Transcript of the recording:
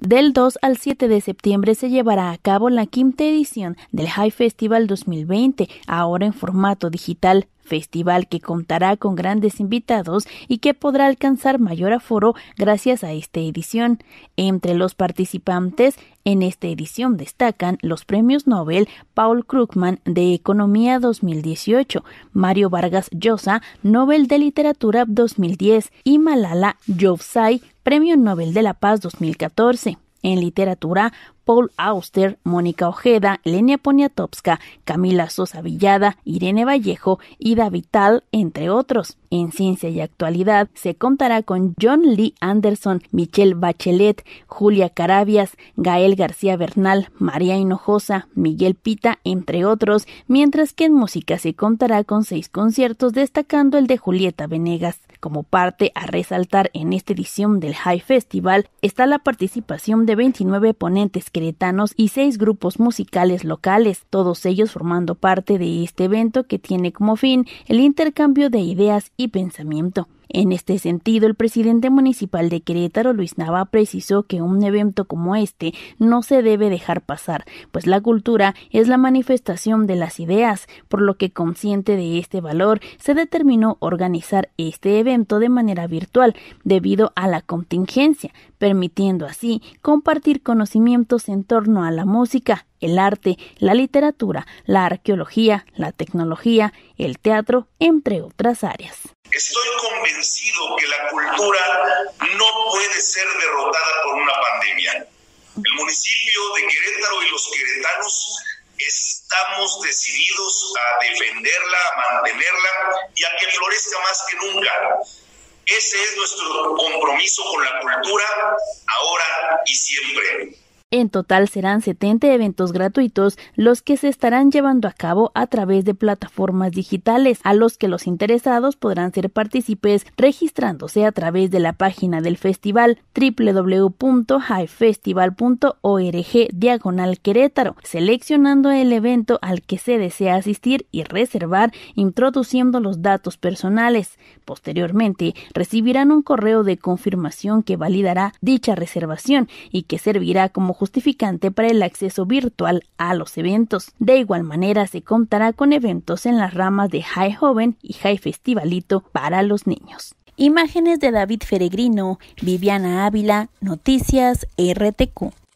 Del 2 al 7 de septiembre se llevará a cabo la quinta edición del High Festival 2020, ahora en formato digital festival que contará con grandes invitados y que podrá alcanzar mayor aforo gracias a esta edición. Entre los participantes en esta edición destacan los premios Nobel Paul Krugman de Economía 2018, Mario Vargas Llosa, Nobel de Literatura 2010 y Malala Yousafzai, Premio Nobel de la Paz 2014. En literatura, Paul Auster, Mónica Ojeda, Lenia Poniatowska, Camila Sosa Villada, Irene Vallejo, y David Vital, entre otros. En Ciencia y Actualidad se contará con John Lee Anderson, Michelle Bachelet, Julia Carabias, Gael García Bernal, María Hinojosa, Miguel Pita, entre otros, mientras que en música se contará con seis conciertos, destacando el de Julieta Venegas. Como parte a resaltar en esta edición del High Festival está la participación de 29 ponentes que y seis grupos musicales locales, todos ellos formando parte de este evento que tiene como fin el intercambio de ideas y pensamiento. En este sentido, el presidente municipal de Querétaro, Luis Nava, precisó que un evento como este no se debe dejar pasar, pues la cultura es la manifestación de las ideas, por lo que consciente de este valor, se determinó organizar este evento de manera virtual debido a la contingencia, permitiendo así compartir conocimientos en torno a la música, el arte, la literatura, la arqueología, la tecnología, el teatro, entre otras áreas. Estoy convencido que la cultura no puede ser derrotada por una pandemia. El municipio de Querétaro y los queretanos estamos decididos a defenderla, a mantenerla y a que florezca más que nunca. Ese es nuestro compromiso con la cultura, ahora y siempre. En total serán 70 eventos gratuitos los que se estarán llevando a cabo a través de plataformas digitales, a los que los interesados podrán ser partícipes registrándose a través de la página del festival www.highfestival.org diagonal Querétaro, seleccionando el evento al que se desea asistir y reservar introduciendo los datos personales. Posteriormente, recibirán un correo de confirmación que validará dicha reservación y que servirá como justificante para el acceso virtual a los eventos. De igual manera, se contará con eventos en las ramas de High Joven y High Festivalito para los niños. Imágenes de David Feregrino, Viviana Ávila, Noticias RTQ.